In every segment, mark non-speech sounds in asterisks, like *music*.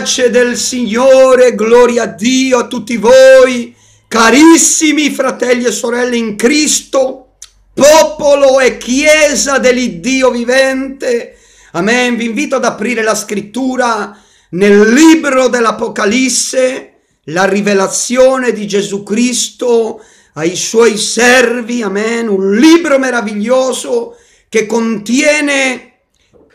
pace del Signore, gloria a Dio a tutti voi, carissimi fratelli e sorelle in Cristo, popolo e chiesa dell'Iddio vivente. Amen. Vi invito ad aprire la scrittura nel libro dell'Apocalisse, la rivelazione di Gesù Cristo ai suoi servi. Amen. Un libro meraviglioso che contiene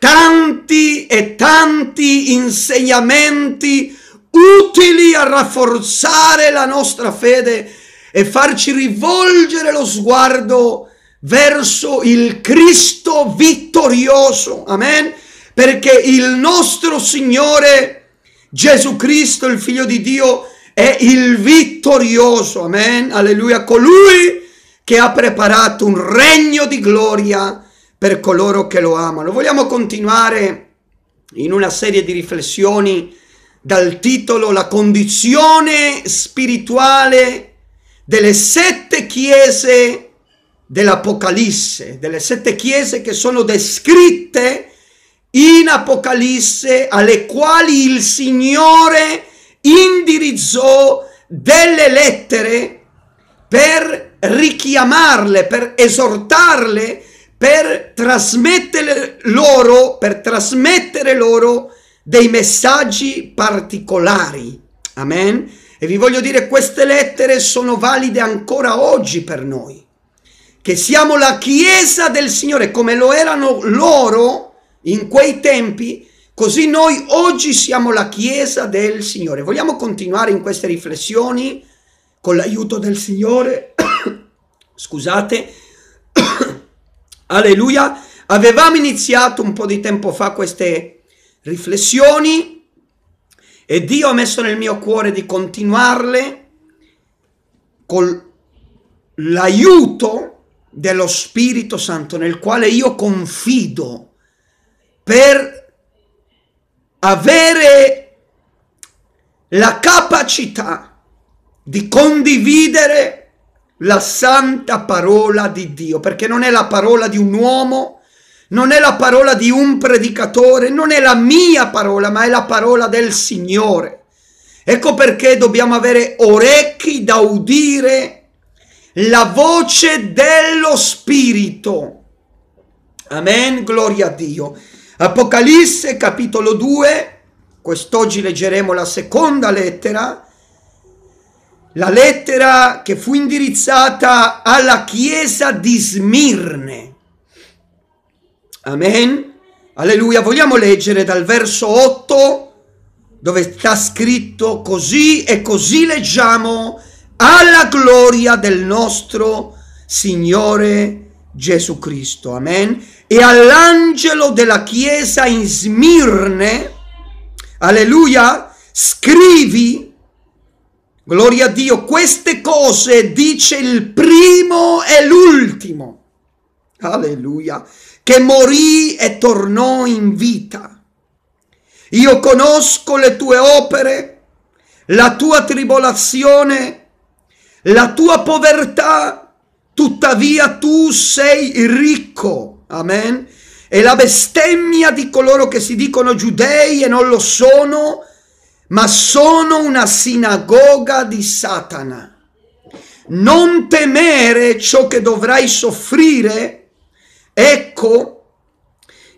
tanti e tanti insegnamenti utili a rafforzare la nostra fede e farci rivolgere lo sguardo verso il Cristo vittorioso. Amen. Perché il nostro Signore Gesù Cristo, il Figlio di Dio, è il vittorioso. Amen. Alleluia. Colui che ha preparato un regno di gloria per coloro che lo amano. Vogliamo continuare in una serie di riflessioni dal titolo La condizione spirituale delle sette chiese dell'Apocalisse, delle sette chiese che sono descritte in Apocalisse, alle quali il Signore indirizzò delle lettere per richiamarle, per esortarle per trasmettere loro, per trasmettere loro dei messaggi particolari. Amen. E vi voglio dire, queste lettere sono valide ancora oggi per noi, che siamo la Chiesa del Signore, come lo erano loro in quei tempi, così noi oggi siamo la Chiesa del Signore. Vogliamo continuare in queste riflessioni con l'aiuto del Signore, *coughs* scusate, *coughs* Alleluia. Avevamo iniziato un po' di tempo fa queste riflessioni e Dio ha messo nel mio cuore di continuarle con l'aiuto dello Spirito Santo nel quale io confido per avere la capacità di condividere la santa parola di Dio, perché non è la parola di un uomo, non è la parola di un predicatore, non è la mia parola, ma è la parola del Signore. Ecco perché dobbiamo avere orecchi da udire la voce dello Spirito. Amen, gloria a Dio. Apocalisse capitolo 2, quest'oggi leggeremo la seconda lettera la lettera che fu indirizzata alla chiesa di Smirne. Amen. Alleluia. Vogliamo leggere dal verso 8 dove sta scritto così e così leggiamo alla gloria del nostro Signore Gesù Cristo. Amen. E all'angelo della chiesa in Smirne. Alleluia. Scrivi Gloria a Dio, queste cose dice il primo e l'ultimo. Alleluia. Che morì e tornò in vita. Io conosco le tue opere, la tua tribolazione, la tua povertà, tuttavia tu sei ricco. Amen. E la bestemmia di coloro che si dicono giudei e non lo sono, ma sono una sinagoga di Satana. Non temere ciò che dovrai soffrire, ecco,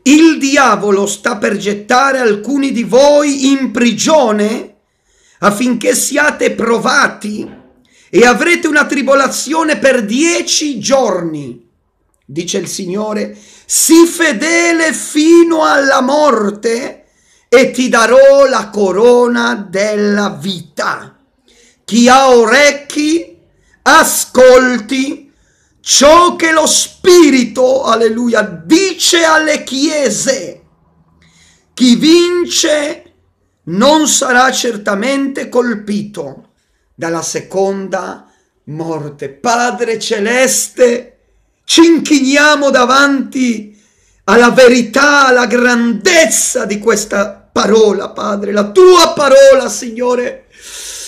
il diavolo sta per gettare alcuni di voi in prigione affinché siate provati e avrete una tribolazione per dieci giorni. Dice il Signore, sii fedele fino alla morte e ti darò la corona della vita. Chi ha orecchi, ascolti ciò che lo Spirito, alleluia, dice alle chiese. Chi vince non sarà certamente colpito dalla seconda morte. Padre celeste, ci inchiniamo davanti alla verità, alla grandezza di questa parola, Padre, la tua parola, Signore.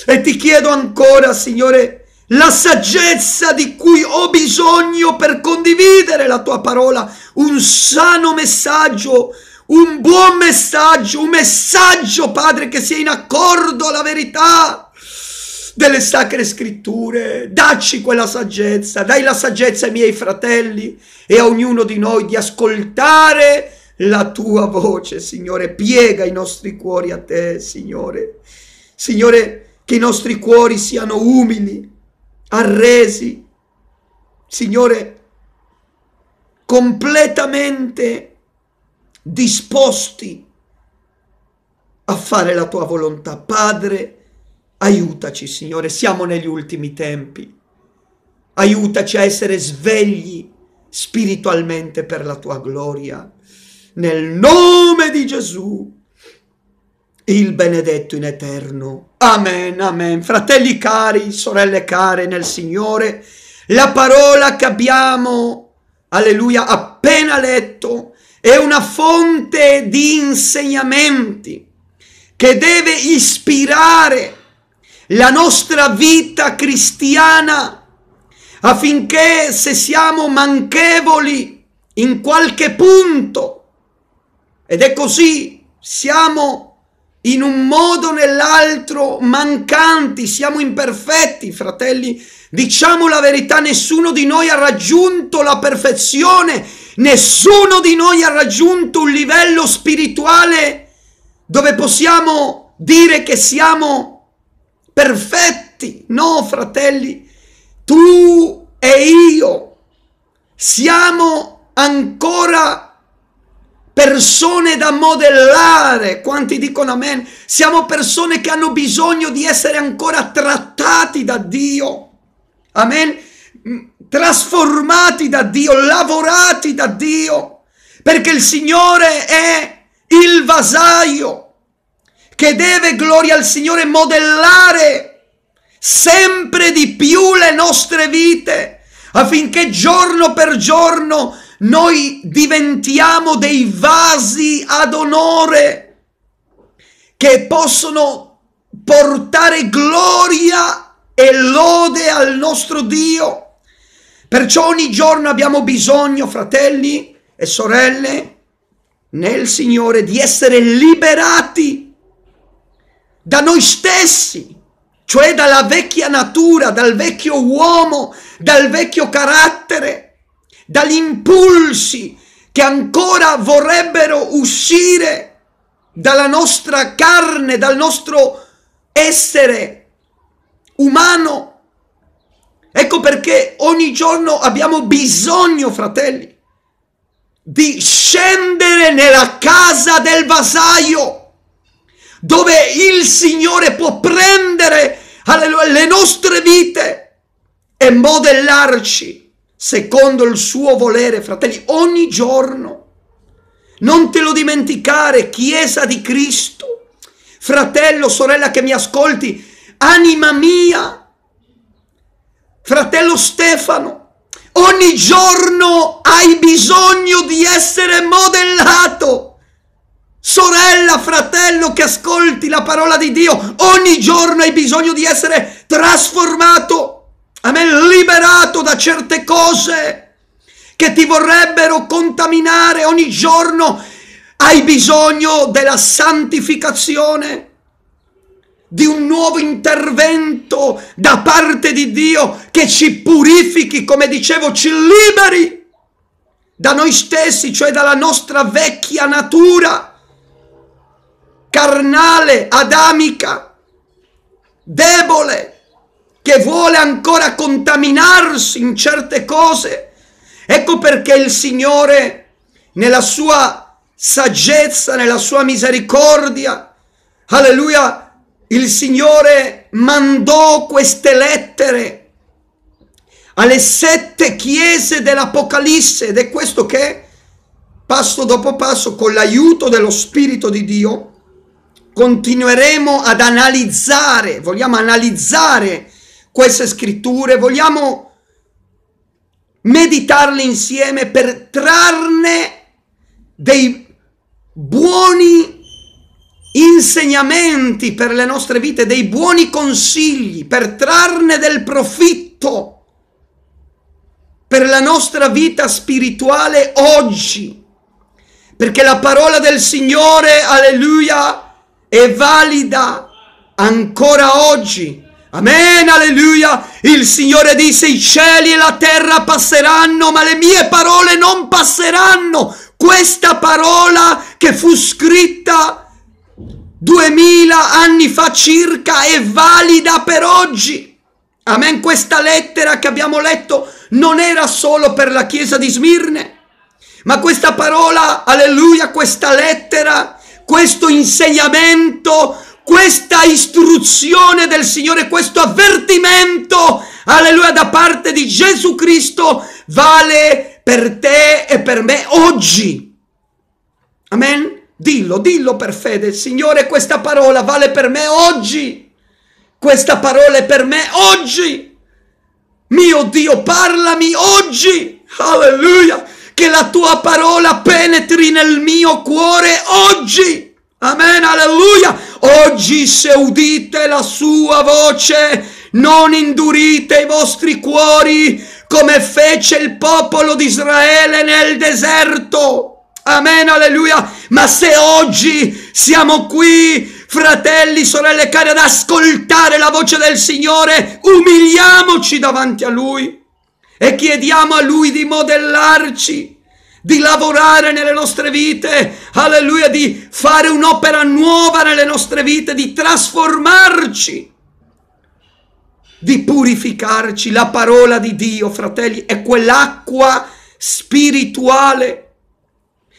E ti chiedo ancora, Signore, la saggezza di cui ho bisogno per condividere la tua parola, un sano messaggio, un buon messaggio, un messaggio, Padre, che sia in accordo alla verità delle sacre scritture. Dacci quella saggezza, dai la saggezza ai miei fratelli e a ognuno di noi di ascoltare la tua voce, Signore. Piega i nostri cuori a te, Signore. Signore, che i nostri cuori siano umili, arresi. Signore, completamente disposti a fare la tua volontà. Padre, aiutaci, Signore. Siamo negli ultimi tempi. Aiutaci a essere svegli spiritualmente per la tua gloria nel nome di Gesù, il benedetto in eterno. Amen, amen. Fratelli cari, sorelle care nel Signore, la parola che abbiamo, alleluia, appena letto, è una fonte di insegnamenti che deve ispirare la nostra vita cristiana affinché se siamo manchevoli in qualche punto ed è così, siamo in un modo o nell'altro mancanti, siamo imperfetti, fratelli. Diciamo la verità, nessuno di noi ha raggiunto la perfezione, nessuno di noi ha raggiunto un livello spirituale dove possiamo dire che siamo perfetti. No, fratelli, tu e io siamo ancora persone da modellare. Quanti dicono amen? Siamo persone che hanno bisogno di essere ancora trattati da Dio. Amen? Trasformati da Dio, lavorati da Dio, perché il Signore è il vasaio che deve, gloria al Signore, modellare sempre di più le nostre vite affinché giorno per giorno noi diventiamo dei vasi ad onore che possono portare gloria e lode al nostro Dio. Perciò ogni giorno abbiamo bisogno, fratelli e sorelle, nel Signore di essere liberati da noi stessi, cioè dalla vecchia natura, dal vecchio uomo, dal vecchio carattere dagli impulsi che ancora vorrebbero uscire dalla nostra carne, dal nostro essere umano. Ecco perché ogni giorno abbiamo bisogno, fratelli, di scendere nella casa del vasaio, dove il Signore può prendere le nostre vite e modellarci secondo il suo volere, fratelli, ogni giorno. Non te lo dimenticare, Chiesa di Cristo, fratello, sorella che mi ascolti, anima mia, fratello Stefano, ogni giorno hai bisogno di essere modellato. Sorella, fratello che ascolti la parola di Dio, ogni giorno hai bisogno di essere trasformato a me Liberato da certe cose che ti vorrebbero contaminare ogni giorno. Hai bisogno della santificazione di un nuovo intervento da parte di Dio che ci purifichi, come dicevo, ci liberi da noi stessi, cioè dalla nostra vecchia natura carnale, adamica, debole, che vuole ancora contaminarsi in certe cose. Ecco perché il Signore, nella sua saggezza, nella sua misericordia, alleluia, il Signore mandò queste lettere alle sette chiese dell'Apocalisse ed è questo che passo dopo passo con l'aiuto dello Spirito di Dio continueremo ad analizzare, vogliamo analizzare queste scritture, vogliamo meditarle insieme per trarne dei buoni insegnamenti per le nostre vite, dei buoni consigli, per trarne del profitto per la nostra vita spirituale oggi. Perché la parola del Signore, alleluia, è valida ancora oggi Amen, alleluia. Il Signore disse, i cieli e la terra passeranno, ma le mie parole non passeranno. Questa parola che fu scritta duemila anni fa circa è valida per oggi. Amen, questa lettera che abbiamo letto non era solo per la chiesa di Smirne, ma questa parola, alleluia, questa lettera, questo insegnamento questa istruzione del Signore, questo avvertimento, alleluia, da parte di Gesù Cristo vale per te e per me oggi. Amen? Dillo, dillo per fede, Signore, questa parola vale per me oggi. Questa parola è per me oggi. Mio Dio, parlami oggi. Alleluia. Che la tua parola penetri nel mio cuore oggi Amen, alleluia! Oggi se udite la sua voce, non indurite i vostri cuori come fece il popolo di Israele nel deserto. Amen, alleluia! Ma se oggi siamo qui fratelli, sorelle cari, ad ascoltare la voce del Signore, umiliamoci davanti a Lui e chiediamo a Lui di modellarci di lavorare nelle nostre vite, alleluia, di fare un'opera nuova nelle nostre vite, di trasformarci, di purificarci. La parola di Dio, fratelli, è quell'acqua spirituale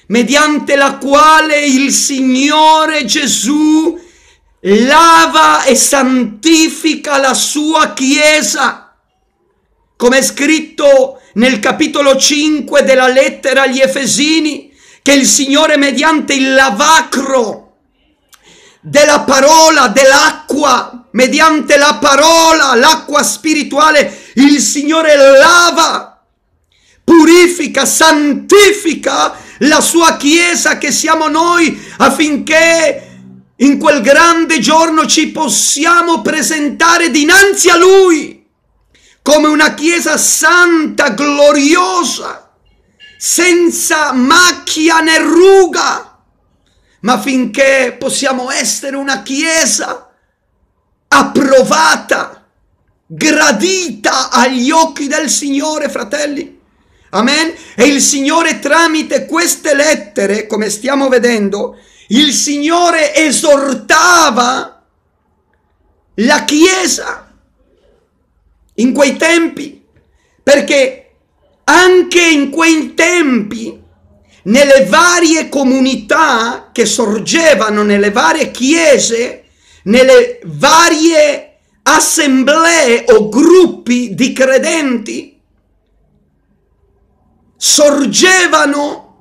mediante la quale il Signore Gesù lava e santifica la sua Chiesa. Come è scritto nel capitolo 5 della lettera agli Efesini che il Signore mediante il lavacro della parola, dell'acqua, mediante la parola, l'acqua spirituale, il Signore lava, purifica, santifica la sua Chiesa che siamo noi affinché in quel grande giorno ci possiamo presentare dinanzi a Lui come una chiesa santa, gloriosa, senza macchia né ruga, ma finché possiamo essere una chiesa approvata, gradita agli occhi del Signore, fratelli. Amen. E il Signore tramite queste lettere, come stiamo vedendo, il Signore esortava la Chiesa in quei tempi, perché anche in quei tempi, nelle varie comunità che sorgevano, nelle varie chiese, nelle varie assemblee o gruppi di credenti, sorgevano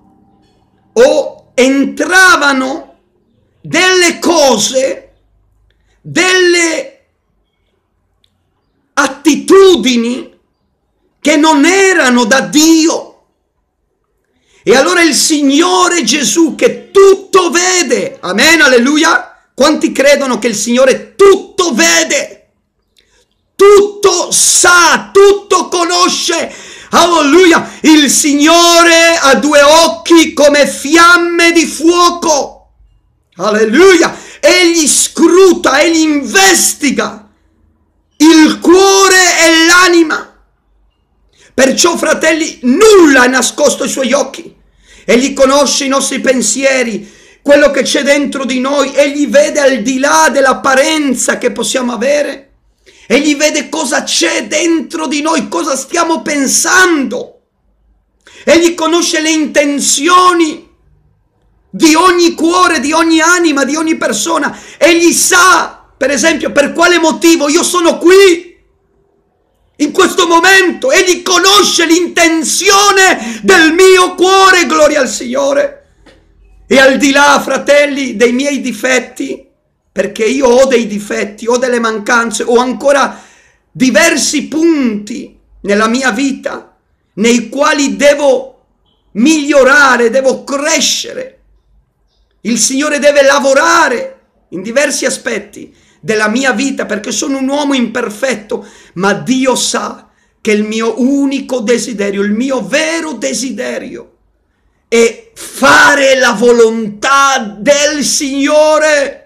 o entravano delle cose, delle attitudini che non erano da Dio. E allora il Signore Gesù che tutto vede, amen, alleluia, quanti credono che il Signore tutto vede, tutto sa, tutto conosce, alleluia, il Signore ha due occhi come fiamme di fuoco, alleluia, egli scruta, egli investiga il cuore e l'anima. Perciò, fratelli, nulla è nascosto ai suoi occhi. Egli conosce i nostri pensieri, quello che c'è dentro di noi. Egli vede al di là dell'apparenza che possiamo avere. Egli vede cosa c'è dentro di noi, cosa stiamo pensando. Egli conosce le intenzioni di ogni cuore, di ogni anima, di ogni persona. Egli sa per esempio, per quale motivo io sono qui in questo momento. Egli conosce l'intenzione del mio cuore, gloria al Signore. E al di là, fratelli, dei miei difetti, perché io ho dei difetti, ho delle mancanze, ho ancora diversi punti nella mia vita nei quali devo migliorare, devo crescere. Il Signore deve lavorare in diversi aspetti della mia vita perché sono un uomo imperfetto, ma Dio sa che il mio unico desiderio, il mio vero desiderio è fare la volontà del Signore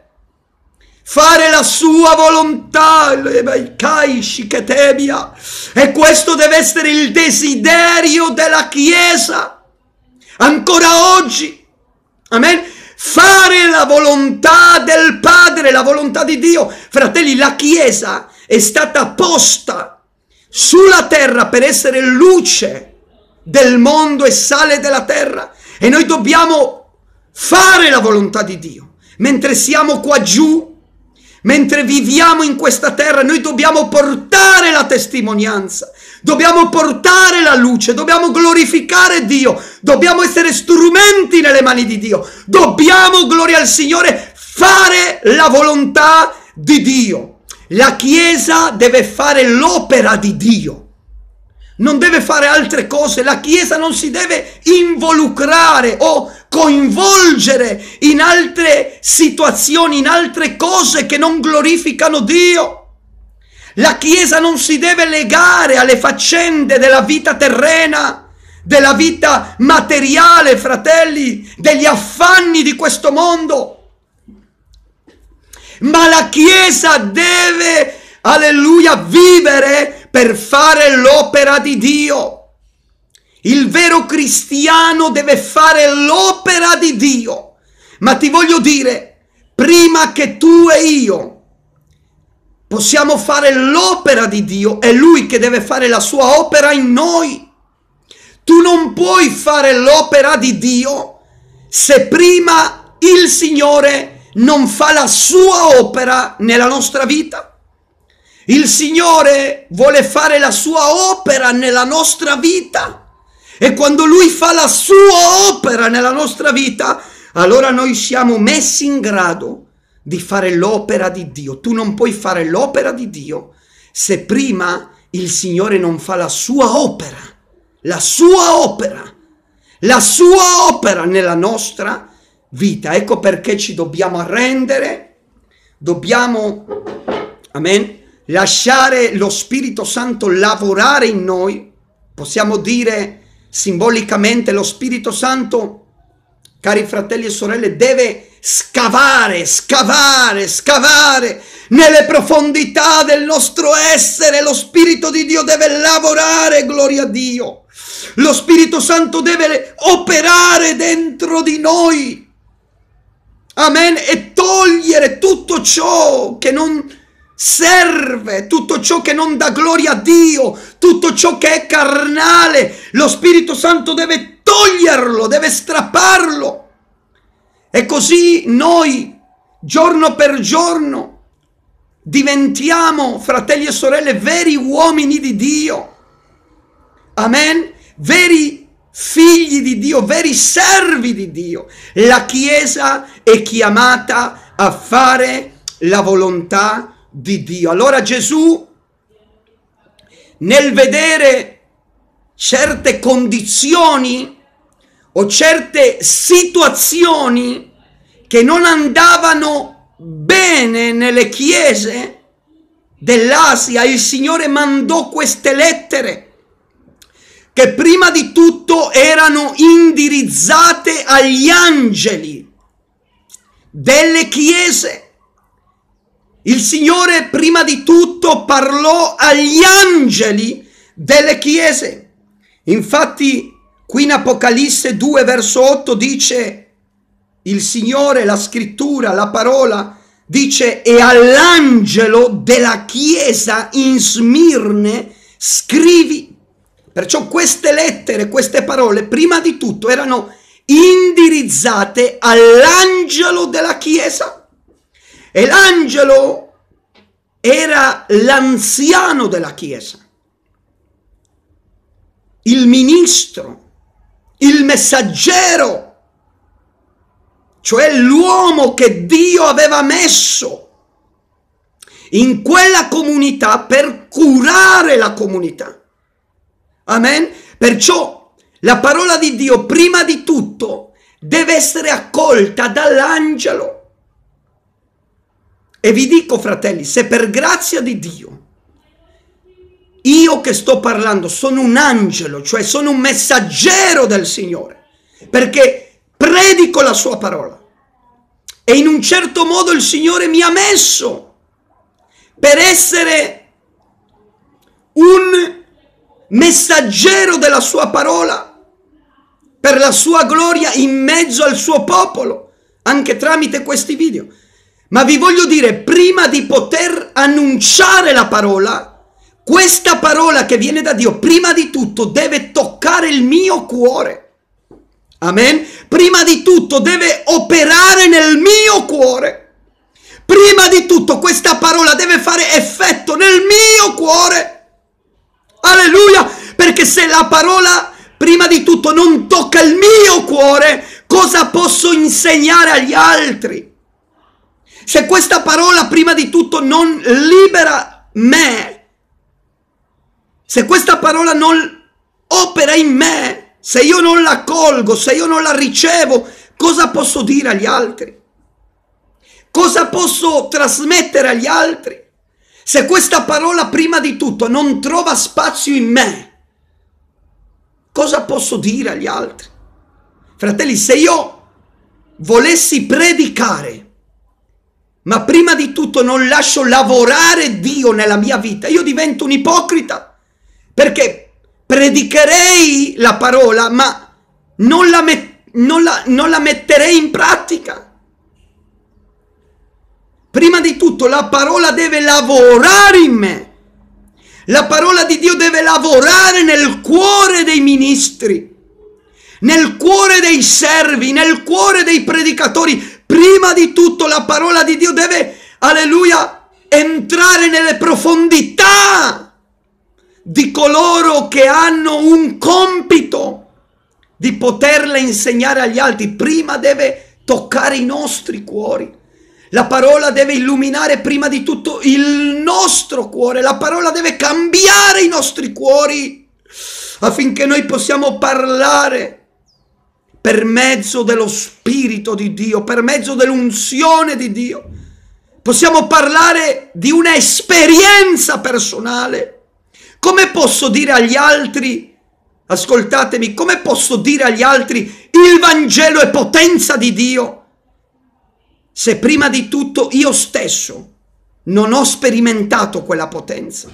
fare la sua volontà, e questo deve essere il desiderio della Chiesa, ancora oggi, amen? fare la volontà del Padre, la volontà di Dio. Fratelli, la Chiesa è stata posta sulla terra per essere luce del mondo e sale della terra e noi dobbiamo fare la volontà di Dio. Mentre siamo qua giù, mentre viviamo in questa terra, noi dobbiamo portare la testimonianza Dobbiamo portare la luce, dobbiamo glorificare Dio, dobbiamo essere strumenti nelle mani di Dio, dobbiamo, gloria al Signore, fare la volontà di Dio. La Chiesa deve fare l'opera di Dio, non deve fare altre cose, la Chiesa non si deve involucrare o coinvolgere in altre situazioni, in altre cose che non glorificano Dio. La Chiesa non si deve legare alle faccende della vita terrena, della vita materiale, fratelli, degli affanni di questo mondo. Ma la Chiesa deve, alleluia, vivere per fare l'opera di Dio. Il vero cristiano deve fare l'opera di Dio. Ma ti voglio dire, prima che tu e io Possiamo fare l'opera di Dio, è Lui che deve fare la sua opera in noi. Tu non puoi fare l'opera di Dio se prima il Signore non fa la sua opera nella nostra vita. Il Signore vuole fare la sua opera nella nostra vita e quando Lui fa la sua opera nella nostra vita, allora noi siamo messi in grado di fare l'opera di Dio. Tu non puoi fare l'opera di Dio se prima il Signore non fa la sua opera, la sua opera, la sua opera nella nostra vita. Ecco perché ci dobbiamo arrendere, dobbiamo, amen, lasciare lo Spirito Santo lavorare in noi. Possiamo dire simbolicamente lo Spirito Santo, cari fratelli e sorelle, deve lavorare scavare, scavare, scavare nelle profondità del nostro essere. Lo Spirito di Dio deve lavorare, gloria a Dio. Lo Spirito Santo deve operare dentro di noi. Amen. E togliere tutto ciò che non serve, tutto ciò che non dà gloria a Dio, tutto ciò che è carnale. Lo Spirito Santo deve toglierlo, deve strapparlo e così noi, giorno per giorno, diventiamo, fratelli e sorelle, veri uomini di Dio. Amen. Veri figli di Dio, veri servi di Dio. La Chiesa è chiamata a fare la volontà di Dio. Allora Gesù, nel vedere certe condizioni o certe situazioni che non andavano bene nelle chiese dell'Asia, il Signore mandò queste lettere che prima di tutto erano indirizzate agli angeli delle chiese. Il Signore prima di tutto parlò agli angeli delle chiese. Infatti Qui in Apocalisse 2 verso 8 dice il Signore, la scrittura, la parola, dice e all'angelo della chiesa in Smirne scrivi. Perciò queste lettere, queste parole, prima di tutto erano indirizzate all'angelo della chiesa e l'angelo era l'anziano della chiesa, il ministro il messaggero, cioè l'uomo che Dio aveva messo in quella comunità per curare la comunità. Amen? Perciò la parola di Dio prima di tutto deve essere accolta dall'angelo. E vi dico fratelli, se per grazia di Dio io che sto parlando sono un angelo, cioè sono un messaggero del Signore, perché predico la sua parola. E in un certo modo il Signore mi ha messo per essere un messaggero della sua parola, per la sua gloria in mezzo al suo popolo, anche tramite questi video. Ma vi voglio dire, prima di poter annunciare la parola, questa parola che viene da Dio, prima di tutto, deve toccare il mio cuore. Amen. Prima di tutto deve operare nel mio cuore. Prima di tutto questa parola deve fare effetto nel mio cuore. Alleluia! Perché se la parola prima di tutto non tocca il mio cuore, cosa posso insegnare agli altri? Se questa parola prima di tutto non libera me se questa parola non opera in me, se io non la colgo, se io non la ricevo, cosa posso dire agli altri? Cosa posso trasmettere agli altri? Se questa parola prima di tutto non trova spazio in me, cosa posso dire agli altri? Fratelli, se io volessi predicare, ma prima di tutto non lascio lavorare Dio nella mia vita, io divento un ipocrita. Perché predicherei la parola, ma non la, met- non la, non la metterei in pratica. Prima di tutto la parola deve lavorare in me. La parola di Dio deve lavorare nel cuore dei ministri, nel cuore dei servi, nel cuore dei predicatori. Prima di tutto la parola di Dio deve, alleluia, entrare nelle profondità di coloro che hanno un compito di poterle insegnare agli altri. Prima deve toccare i nostri cuori. La parola deve illuminare prima di tutto il nostro cuore. La parola deve cambiare i nostri cuori affinché noi possiamo parlare per mezzo dello Spirito di Dio, per mezzo dell'unzione di Dio. Possiamo parlare di una esperienza personale come posso dire agli altri, ascoltatemi, come posso dire agli altri il Vangelo è potenza di Dio se prima di tutto io stesso non ho sperimentato quella potenza?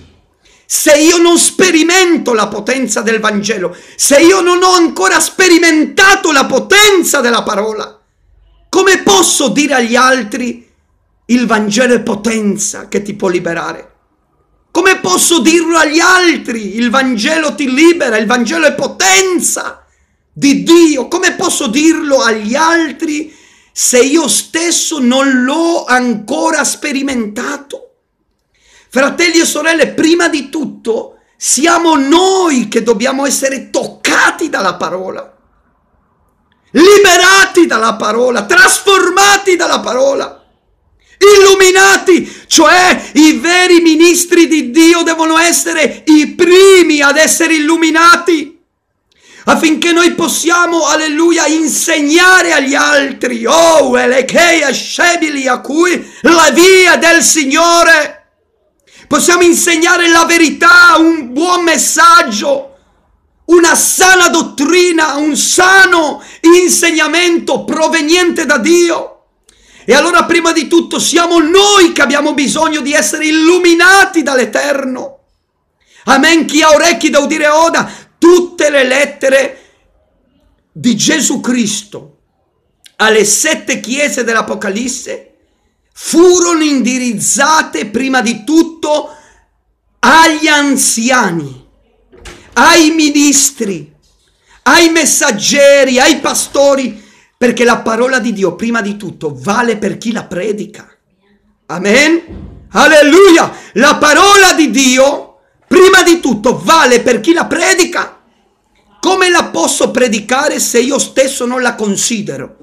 Se io non sperimento la potenza del Vangelo, se io non ho ancora sperimentato la potenza della parola, come posso dire agli altri il Vangelo è potenza che ti può liberare? Come posso dirlo agli altri? Il Vangelo ti libera, il Vangelo è potenza di Dio. Come posso dirlo agli altri se io stesso non l'ho ancora sperimentato? Fratelli e sorelle, prima di tutto siamo noi che dobbiamo essere toccati dalla parola liberati dalla parola, trasformati dalla parola illuminati, cioè i veri ministri di Dio devono essere i primi ad essere illuminati affinché noi possiamo, alleluia, insegnare agli altri, oh, Elecheia Shebili, a cui la via del Signore. Possiamo insegnare la verità, un buon messaggio, una sana dottrina, un sano insegnamento proveniente da Dio. E allora prima di tutto siamo noi che abbiamo bisogno di essere illuminati dall'Eterno. Amen, chi ha orecchi da udire oda, tutte le lettere di Gesù Cristo alle sette chiese dell'Apocalisse furono indirizzate prima di tutto agli anziani, ai ministri, ai messaggeri, ai pastori, perché la parola di Dio, prima di tutto, vale per chi la predica. Amen? Alleluia! La parola di Dio, prima di tutto, vale per chi la predica. Come la posso predicare se io stesso non la considero?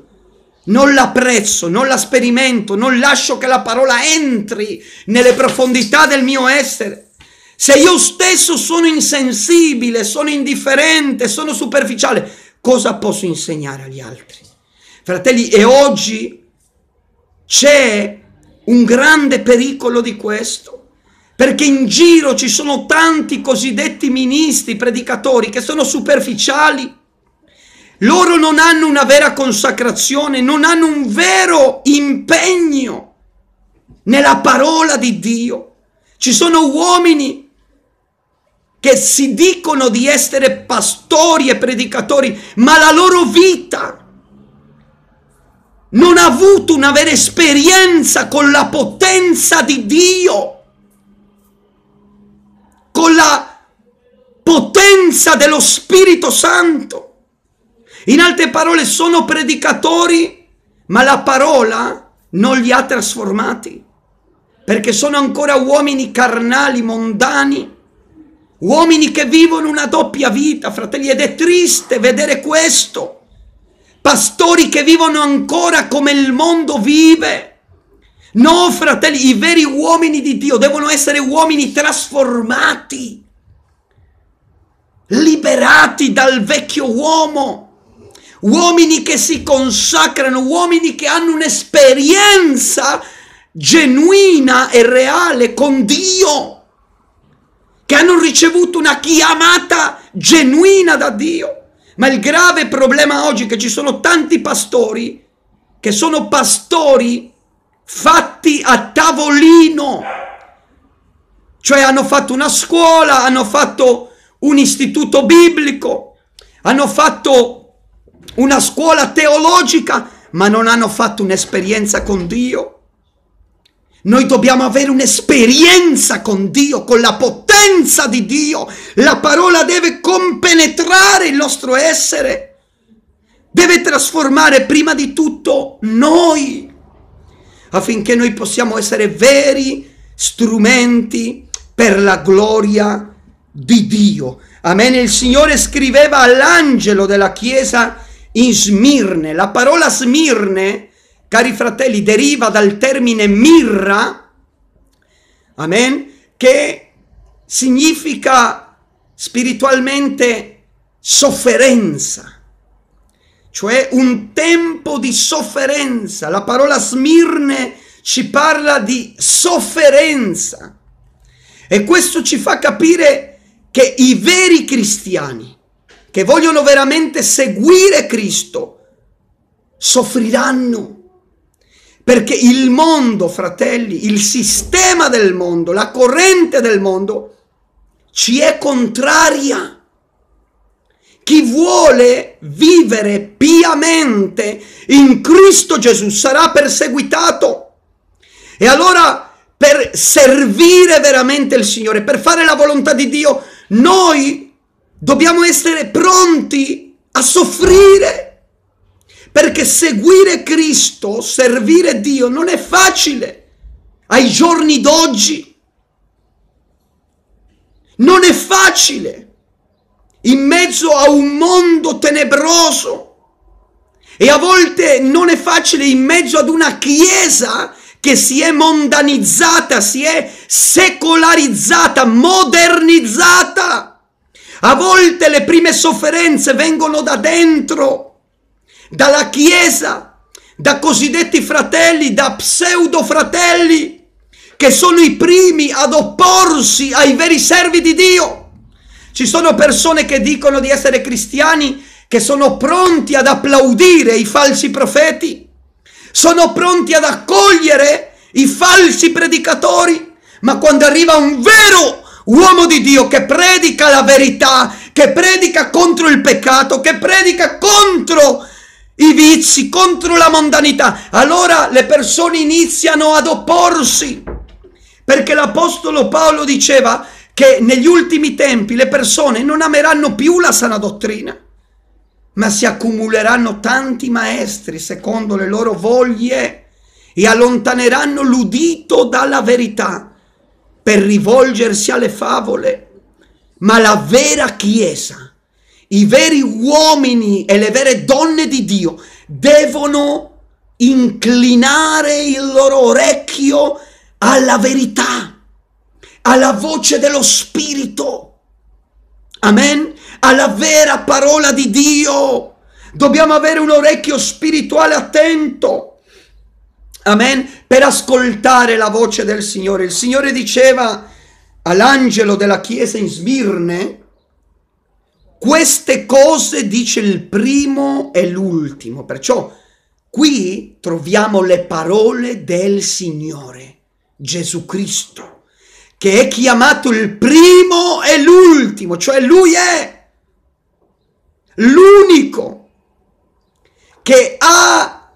Non la apprezzo, non la sperimento, non lascio che la parola entri nelle profondità del mio essere. Se io stesso sono insensibile, sono indifferente, sono superficiale, cosa posso insegnare agli altri? Fratelli, e oggi c'è un grande pericolo di questo perché in giro ci sono tanti cosiddetti ministri, predicatori che sono superficiali. Loro non hanno una vera consacrazione, non hanno un vero impegno nella parola di Dio. Ci sono uomini che si dicono di essere pastori e predicatori, ma la loro vita non ha avuto una vera esperienza con la potenza di Dio, con la potenza dello Spirito Santo. In altre parole, sono predicatori, ma la parola non li ha trasformati, perché sono ancora uomini carnali, mondani, uomini che vivono una doppia vita, fratelli, ed è triste vedere questo pastori che vivono ancora come il mondo vive. No, fratelli, i veri uomini di Dio devono essere uomini trasformati, liberati dal vecchio uomo, uomini che si consacrano, uomini che hanno un'esperienza genuina e reale con Dio, che hanno ricevuto una chiamata genuina da Dio. Ma il grave problema oggi è che ci sono tanti pastori che sono pastori fatti a tavolino, cioè hanno fatto una scuola, hanno fatto un istituto biblico, hanno fatto una scuola teologica, ma non hanno fatto un'esperienza con Dio. Noi dobbiamo avere un'esperienza con Dio, con la potenza di Dio. La parola deve compenetrare il nostro essere, deve trasformare prima di tutto noi, affinché noi possiamo essere veri strumenti per la gloria di Dio. Amen. Il Signore scriveva all'angelo della chiesa in Smirne. La parola Smirne cari fratelli, deriva dal termine mirra, amen, che significa spiritualmente sofferenza, cioè un tempo di sofferenza. La parola smirne ci parla di sofferenza e questo ci fa capire che i veri cristiani che vogliono veramente seguire Cristo soffriranno perché il mondo, fratelli, il sistema del mondo, la corrente del mondo ci è contraria. Chi vuole vivere piamente in Cristo Gesù sarà perseguitato. E allora per servire veramente il Signore, per fare la volontà di Dio, noi dobbiamo essere pronti a soffrire perché seguire Cristo, servire Dio non è facile ai giorni d'oggi. Non è facile in mezzo a un mondo tenebroso e a volte non è facile in mezzo ad una chiesa che si è mondanizzata, si è secolarizzata, modernizzata. A volte le prime sofferenze vengono da dentro dalla Chiesa, da cosiddetti fratelli, da pseudo-fratelli, che sono i primi ad opporsi ai veri servi di Dio. Ci sono persone che dicono di essere cristiani, che sono pronti ad applaudire i falsi profeti, sono pronti ad accogliere i falsi predicatori, ma quando arriva un vero uomo di Dio che predica la verità, che predica contro il peccato, che predica contro il i vizi, contro la mondanità. Allora le persone iniziano ad opporsi, perché l'Apostolo Paolo diceva che negli ultimi tempi le persone non ameranno più la sana dottrina, ma si accumuleranno tanti maestri secondo le loro voglie e allontaneranno l'udito dalla verità per rivolgersi alle favole. Ma la vera Chiesa i veri uomini e le vere donne di Dio devono inclinare il loro orecchio alla verità, alla voce dello Spirito. Amen? Alla vera parola di Dio. Dobbiamo avere un orecchio spirituale attento. Amen? Per ascoltare la voce del Signore. Il Signore diceva all'angelo della chiesa in Smirne, queste cose dice il primo e l'ultimo, perciò qui troviamo le parole del Signore Gesù Cristo, che è chiamato il primo e l'ultimo, cioè lui è l'unico che ha,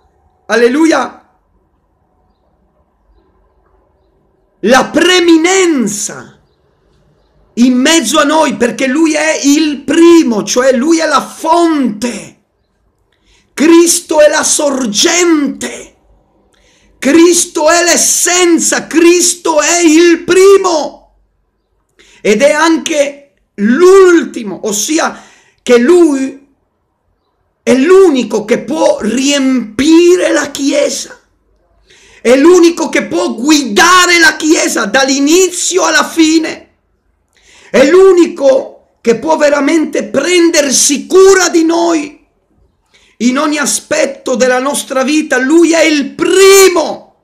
alleluia, la preminenza in mezzo a noi perché lui è il primo, cioè lui è la fonte. Cristo è la sorgente. Cristo è l'essenza, Cristo è il primo ed è anche l'ultimo, ossia che lui è l'unico che può riempire la Chiesa è l'unico che può guidare la Chiesa dall'inizio alla fine è l'unico che può veramente prendersi cura di noi in ogni aspetto della nostra vita. Lui è il primo,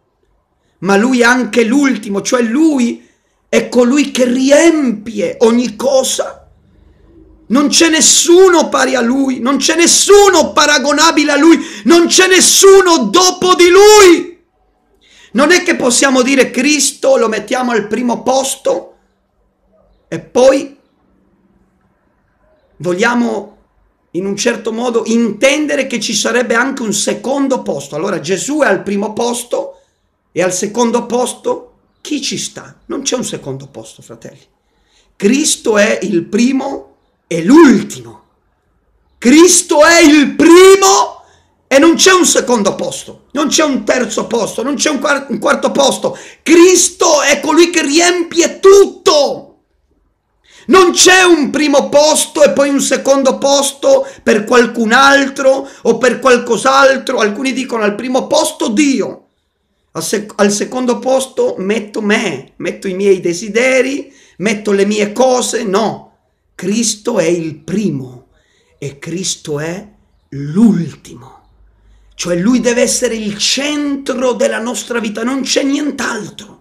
ma lui è anche l'ultimo, cioè lui è colui che riempie ogni cosa. Non c'è nessuno pari a lui, non c'è nessuno paragonabile a lui, non c'è nessuno dopo di lui. Non è che possiamo dire Cristo lo mettiamo al primo posto e poi vogliamo in un certo modo intendere che ci sarebbe anche un secondo posto. Allora Gesù è al primo posto e al secondo posto chi ci sta? Non c'è un secondo posto, fratelli. Cristo è il primo e l'ultimo. Cristo è il primo e non c'è un secondo posto, non c'è un terzo posto, non c'è un, quarto, un quarto posto. Cristo è colui che riempie tutto. Non c'è un primo posto e poi un secondo posto per qualcun altro o per qualcos'altro. Alcuni dicono al primo posto Dio, al, sec- al secondo posto metto me, metto i miei desideri, metto le mie cose. No, Cristo è il primo e Cristo è l'ultimo. Cioè lui deve essere il centro della nostra vita, non c'è nient'altro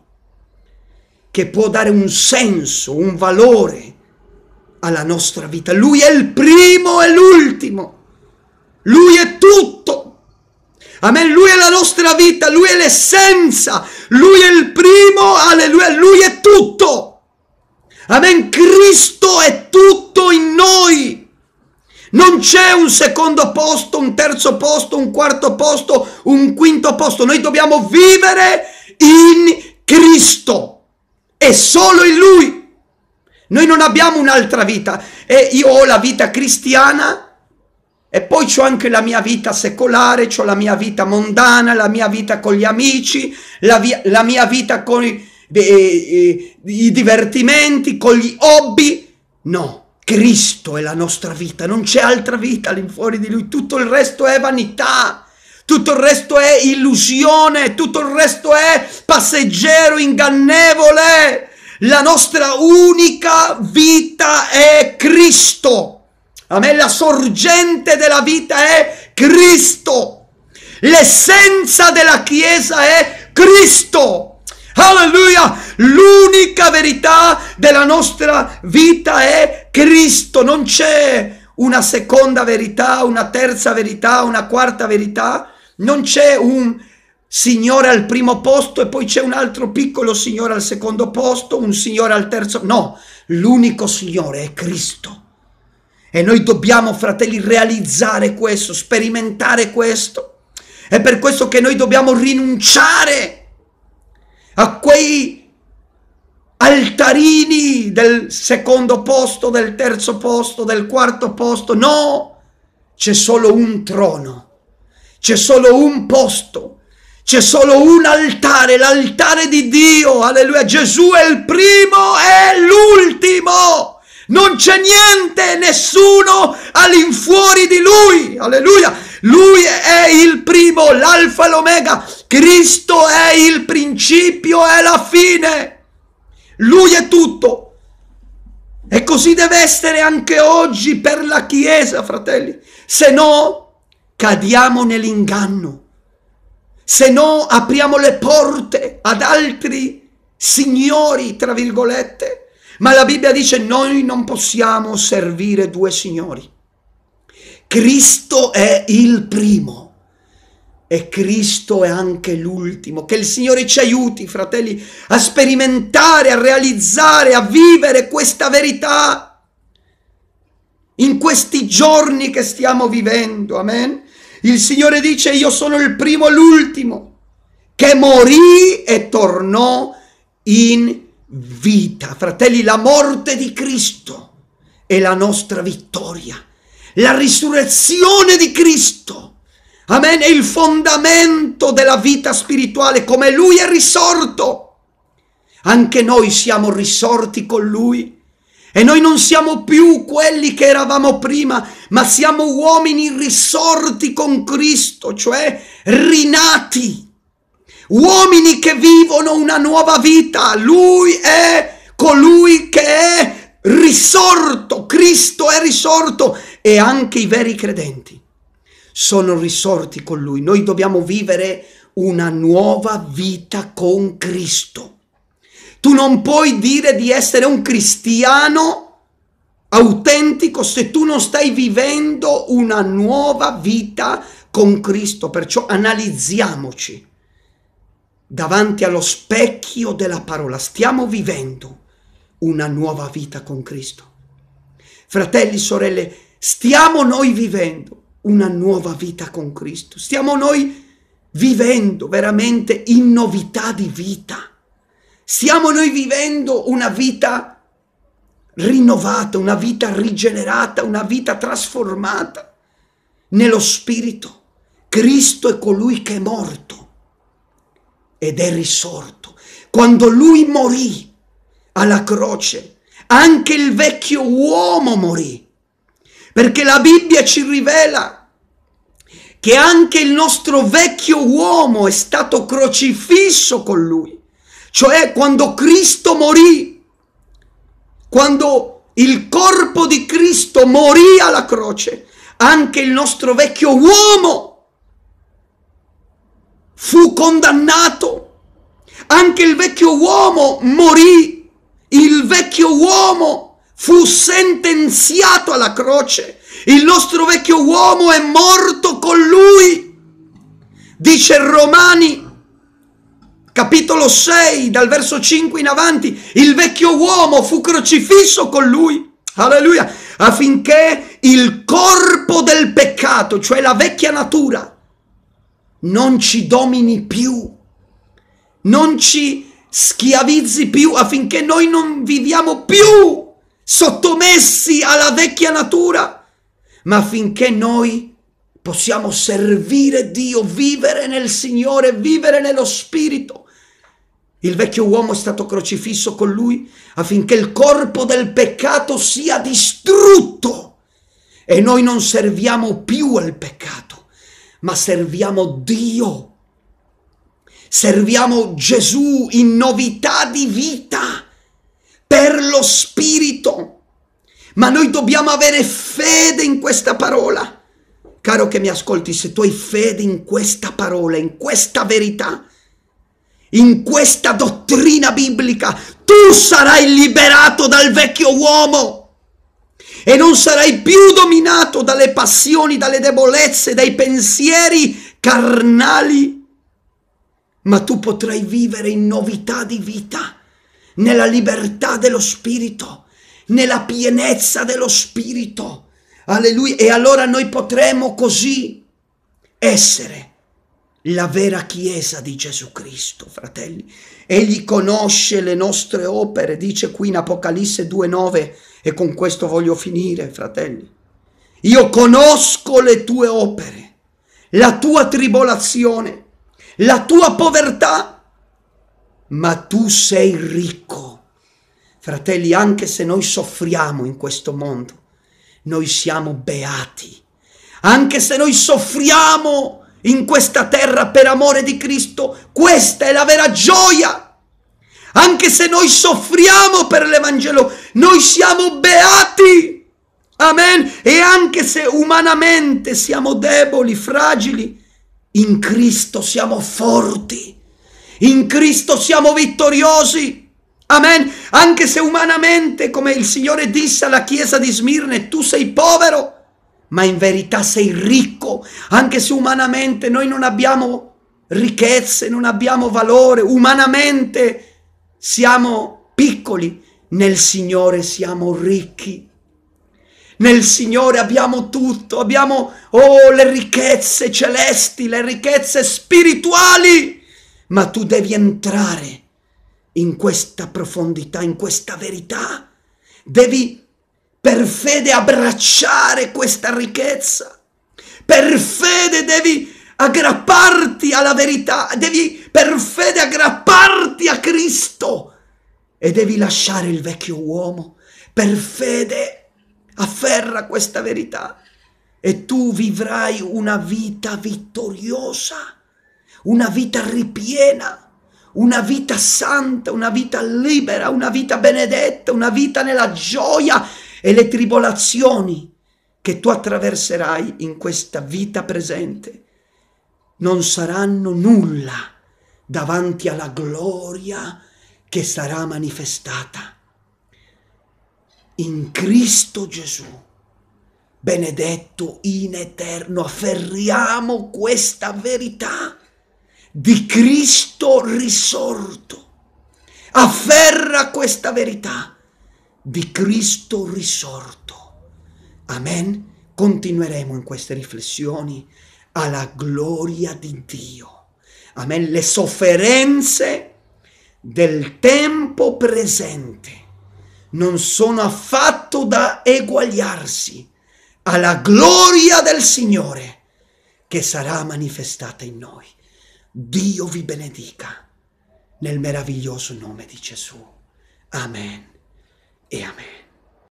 che può dare un senso, un valore alla nostra vita. Lui è il primo e l'ultimo. Lui è tutto. Amen. Lui è la nostra vita, lui è l'essenza, lui è il primo, alleluia, lui è tutto. Amen. Cristo è tutto in noi. Non c'è un secondo posto, un terzo posto, un quarto posto, un quinto posto. Noi dobbiamo vivere in Cristo è solo in lui. Noi non abbiamo un'altra vita. E io ho la vita cristiana e poi ho anche la mia vita secolare, ho la mia vita mondana, la mia vita con gli amici, la, via, la mia vita con i, eh, eh, i divertimenti, con gli hobby. No, Cristo è la nostra vita, non c'è altra vita all'infuori di Lui, tutto il resto è vanità. Tutto il resto è illusione, tutto il resto è passeggero ingannevole. La nostra unica vita è Cristo. A me la sorgente della vita è Cristo. L'essenza della Chiesa è Cristo. Alleluia! L'unica verità della nostra vita è Cristo. Non c'è una seconda verità, una terza verità, una quarta verità non c'è un signore al primo posto e poi c'è un altro piccolo signore al secondo posto, un signore al terzo. No, l'unico signore è Cristo. E noi dobbiamo, fratelli, realizzare questo, sperimentare questo. È per questo che noi dobbiamo rinunciare a quei altarini del secondo posto, del terzo posto, del quarto posto. No, c'è solo un trono c'è solo un posto, c'è solo un altare, l'altare di Dio, alleluia. Gesù è il primo e l'ultimo. Non c'è niente, nessuno all'infuori di lui, alleluia. Lui è il primo, l'alfa e l'omega. Cristo è il principio e la fine. Lui è tutto. E così deve essere anche oggi per la Chiesa, fratelli. Se no, cadiamo nell'inganno, se no apriamo le porte ad altri signori, tra virgolette, ma la Bibbia dice noi non possiamo servire due signori. Cristo è il primo e Cristo è anche l'ultimo. Che il Signore ci aiuti, fratelli, a sperimentare, a realizzare, a vivere questa verità in questi giorni che stiamo vivendo. Amen. Il Signore dice io sono il primo e l'ultimo che morì e tornò in vita. Fratelli, la morte di Cristo è la nostra vittoria. La risurrezione di Cristo. Amen, è il fondamento della vita spirituale, come lui è risorto. Anche noi siamo risorti con lui e noi non siamo più quelli che eravamo prima, ma siamo uomini risorti con Cristo, cioè rinati. Uomini che vivono una nuova vita. Lui è colui che è risorto. Cristo è risorto. E anche i veri credenti sono risorti con Lui. Noi dobbiamo vivere una nuova vita con Cristo. Tu non puoi dire di essere un cristiano autentico se tu non stai vivendo una nuova vita con Cristo. Perciò analizziamoci davanti allo specchio della parola. Stiamo vivendo una nuova vita con Cristo. Fratelli, sorelle, stiamo noi vivendo una nuova vita con Cristo. Stiamo noi vivendo veramente in novità di vita. Stiamo noi vivendo una vita rinnovata, una vita rigenerata, una vita trasformata nello Spirito. Cristo è colui che è morto ed è risorto. Quando lui morì alla croce, anche il vecchio uomo morì, perché la Bibbia ci rivela che anche il nostro vecchio uomo è stato crocifisso con lui. Cioè quando Cristo morì, quando il corpo di Cristo morì alla croce, anche il nostro vecchio uomo fu condannato, anche il vecchio uomo morì, il vecchio uomo fu sentenziato alla croce, il nostro vecchio uomo è morto con lui, dice Romani capitolo 6, dal verso 5 in avanti, il vecchio uomo fu crocifisso con lui, alleluia, affinché il corpo del peccato, cioè la vecchia natura, non ci domini più, non ci schiavizzi più, affinché noi non viviamo più sottomessi alla vecchia natura, ma affinché noi possiamo servire Dio, vivere nel Signore, vivere nello Spirito il vecchio uomo è stato crocifisso con lui affinché il corpo del peccato sia distrutto. E noi non serviamo più al peccato, ma serviamo Dio. Serviamo Gesù in novità di vita per lo Spirito. Ma noi dobbiamo avere fede in questa parola. Caro che mi ascolti, se tu hai fede in questa parola, in questa verità, in questa dottrina biblica, tu sarai liberato dal vecchio uomo e non sarai più dominato dalle passioni, dalle debolezze, dai pensieri carnali, ma tu potrai vivere in novità di vita, nella libertà dello spirito, nella pienezza dello spirito. Alleluia. E allora noi potremo così essere la vera Chiesa di Gesù Cristo, fratelli. Egli conosce le nostre opere, dice qui in Apocalisse 2.9, e con questo voglio finire, fratelli. Io conosco le tue opere, la tua tribolazione, la tua povertà, ma tu sei ricco. Fratelli, anche se noi soffriamo in questo mondo, noi siamo beati. Anche se noi soffriamo, in questa terra per amore di Cristo, questa è la vera gioia. Anche se noi soffriamo per l'Evangelo, noi siamo beati. Amen. E anche se umanamente siamo deboli, fragili, in Cristo siamo forti. In Cristo siamo vittoriosi. Amen. Anche se umanamente, come il Signore disse alla chiesa di Smirne, tu sei povero, ma in verità sei ricco, anche se umanamente noi non abbiamo ricchezze, non abbiamo valore, umanamente siamo piccoli, nel Signore siamo ricchi. Nel Signore abbiamo tutto, abbiamo oh, le ricchezze celesti, le ricchezze spirituali, ma tu devi entrare in questa profondità, in questa verità. Devi entrare per fede abbracciare questa ricchezza, per fede devi aggrapparti alla verità, devi per fede aggrapparti a Cristo e devi lasciare il vecchio uomo, per fede afferra questa verità e tu vivrai una vita vittoriosa, una vita ripiena, una vita santa, una vita libera, una vita benedetta, una vita nella gioia e le tribolazioni che tu attraverserai in questa vita presente non saranno nulla davanti alla gloria che sarà manifestata. In Cristo Gesù, benedetto in eterno, afferriamo questa verità di Cristo risorto. Afferra questa verità di Cristo risorto. Amen. Continueremo in queste riflessioni alla gloria di Dio. Amen. Le sofferenze del tempo presente non sono affatto da eguagliarsi alla gloria del Signore che sarà manifestata in noi. Dio vi benedica nel meraviglioso nome di Gesù. Amen. Amen.